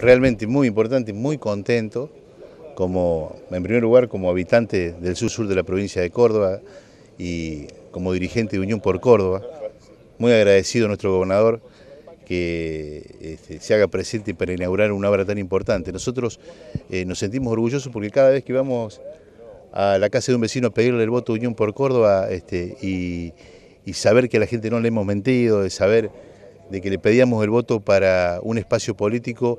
realmente muy importante, muy contento, como, en primer lugar como habitante del sur-sur de la provincia de Córdoba y como dirigente de Unión por Córdoba, muy agradecido a nuestro gobernador que este, se haga presente para inaugurar una obra tan importante. Nosotros eh, nos sentimos orgullosos porque cada vez que vamos a la casa de un vecino a pedirle el voto de Unión por Córdoba este, y, saber que a la gente no le hemos mentido, de saber de que le pedíamos el voto para un espacio político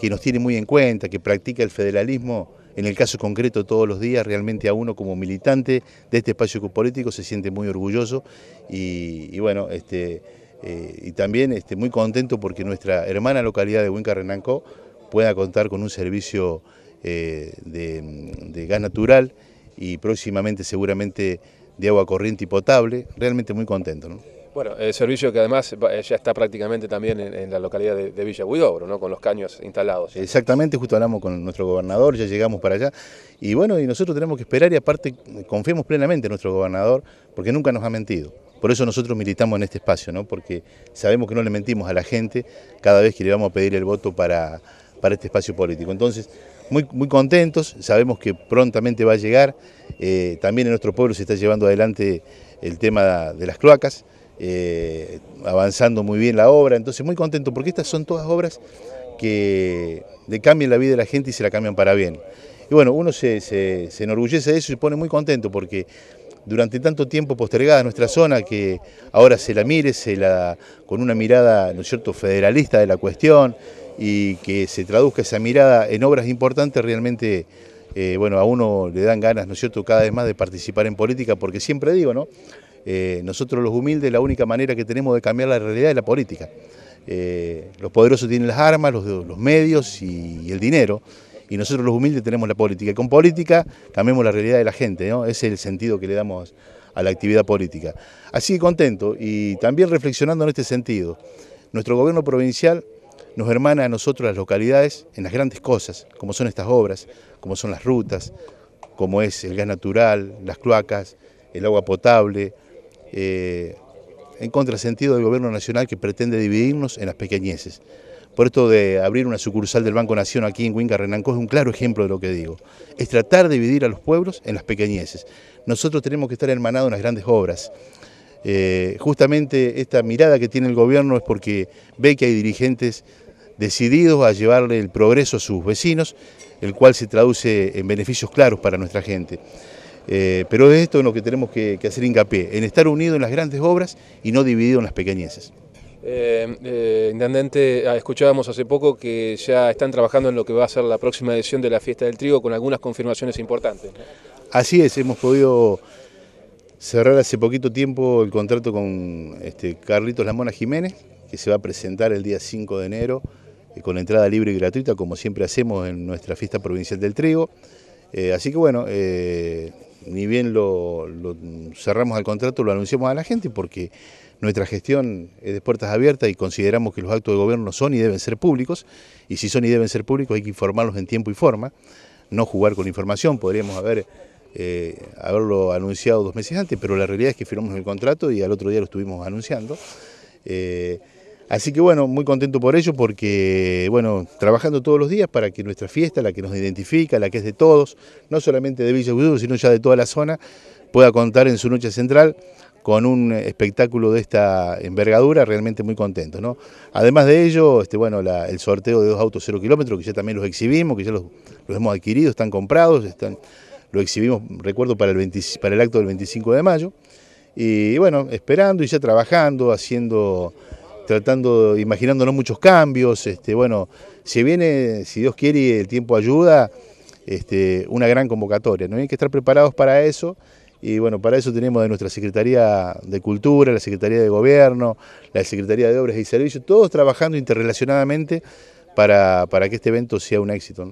que nos tiene muy en cuenta, que practica el federalismo, en el caso concreto todos los días, realmente a uno como militante de este espacio político se siente muy orgulloso y, bueno, este, eh, y también este, muy contento porque nuestra hermana localidad de Huinca Renancó pueda contar con un servicio eh, de, gas natural y próximamente seguramente de agua corriente y potable, realmente muy contento. ¿no? Bueno, el servicio que además eh, ya está prácticamente también en, la localidad de, Villa Huidobro, ¿no? con los caños instalados. Exactamente, justo hablamos con nuestro gobernador, ya llegamos para allá. Y bueno, y nosotros tenemos que esperar y aparte eh, confiemos plenamente en nuestro gobernador, porque nunca nos ha mentido. Por eso nosotros militamos en este espacio, porque sabemos que no le mentimos a la gente cada vez que le vamos a pedir el voto para, este espacio político. Entonces, muy, muy contentos, sabemos que prontamente va a llegar. Eh, también en nuestro pueblo se está llevando adelante el tema de las cloacas. Eh, avanzando muy bien la obra, entonces muy contento porque estas son todas obras que le cambian la vida de la gente y se la cambian para bien. Y bueno, uno se, enorgullece de eso y se pone muy contento porque durante tanto tiempo postergada nuestra zona, que ahora se la mire, se la, con una mirada, ¿no es cierto?, federalista de la cuestión y que se traduzca esa mirada en obras importantes, realmente, eh, bueno, a uno le dan ganas, ¿no es cierto?, cada vez más de participar en política, porque siempre digo, ¿no?, eh, nosotros los humildes la única manera que tenemos de cambiar la realidad es la política. Eh, los poderosos tienen las armas, los, medios y, el dinero, y nosotros los humildes tenemos la política. Y con política cambiamos la realidad de la gente, ¿no? Ese es el sentido que le damos a la actividad política. Así contento y también reflexionando en este sentido. Nuestro gobierno provincial nos hermana a nosotros las localidades en las grandes cosas, como son estas obras, como son las rutas, como es el gas natural, las cloacas, el agua potable, eh, en contrasentido del gobierno nacional que pretende dividirnos en las pequeñeces. Por esto de abrir una sucursal del Banco Nación aquí en Huinca Renancó es un claro ejemplo de lo que digo. Es tratar de dividir a los pueblos en las pequeñeces. Nosotros tenemos que estar hermanados en las grandes obras. Eh, justamente esta mirada que tiene el gobierno es porque ve que hay dirigentes decididos a llevarle el progreso a sus vecinos, el cual se traduce en beneficios claros para nuestra gente. Eh, pero es esto en lo que tenemos que, hacer hincapié, en estar unidos en las grandes obras y no divididos en las pequeñeces. Eh, eh, Intendente, ah, escuchábamos hace poco que ya están trabajando en lo que va a ser la próxima edición de la Fiesta del Trigo con algunas confirmaciones importantes. Así es, hemos podido cerrar hace poquito tiempo el contrato con este, Carlitos Lamona Jiménez, que se va a presentar el día 5 de enero con entrada libre y gratuita, como siempre hacemos en nuestra Fiesta Provincial del Trigo. así que bueno, bien lo, cerramos al contrato, lo anunciamos a la gente porque nuestra gestión es de puertas abiertas y consideramos que los actos de gobierno son y deben ser públicos, y si son y deben ser públicos hay que informarlos en tiempo y forma, no jugar con información, podríamos haber eh, haberlo anunciado dos meses antes, pero la realidad es que firmamos el contrato y al otro día lo estuvimos anunciando. Eh, Así que bueno, muy contento por ello porque, bueno, trabajando todos los días para que nuestra fiesta, la que nos identifica, la que es de todos, no solamente de Villa Gudur, sino ya de toda la zona, pueda contar en su noche central con un espectáculo de esta envergadura, realmente muy contento. ¿no? Además de ello, este, bueno, el sorteo de dos autos cero kilómetros, que ya también los exhibimos, que ya los, hemos adquirido, están comprados, están, lo exhibimos, recuerdo, para el, para el acto del 25 de mayo. Y bueno, esperando y ya trabajando, haciendo tratando, imaginándonos muchos cambios. Este, bueno, si viene, si Dios quiere y el tiempo ayuda, este, una gran convocatoria. ¿no? Hay que estar preparados para eso. Y bueno, para eso tenemos de nuestra Secretaría de Cultura, la Secretaría de Gobierno, la Secretaría de Obras y Servicios, todos trabajando interrelacionadamente para, que este evento sea un éxito.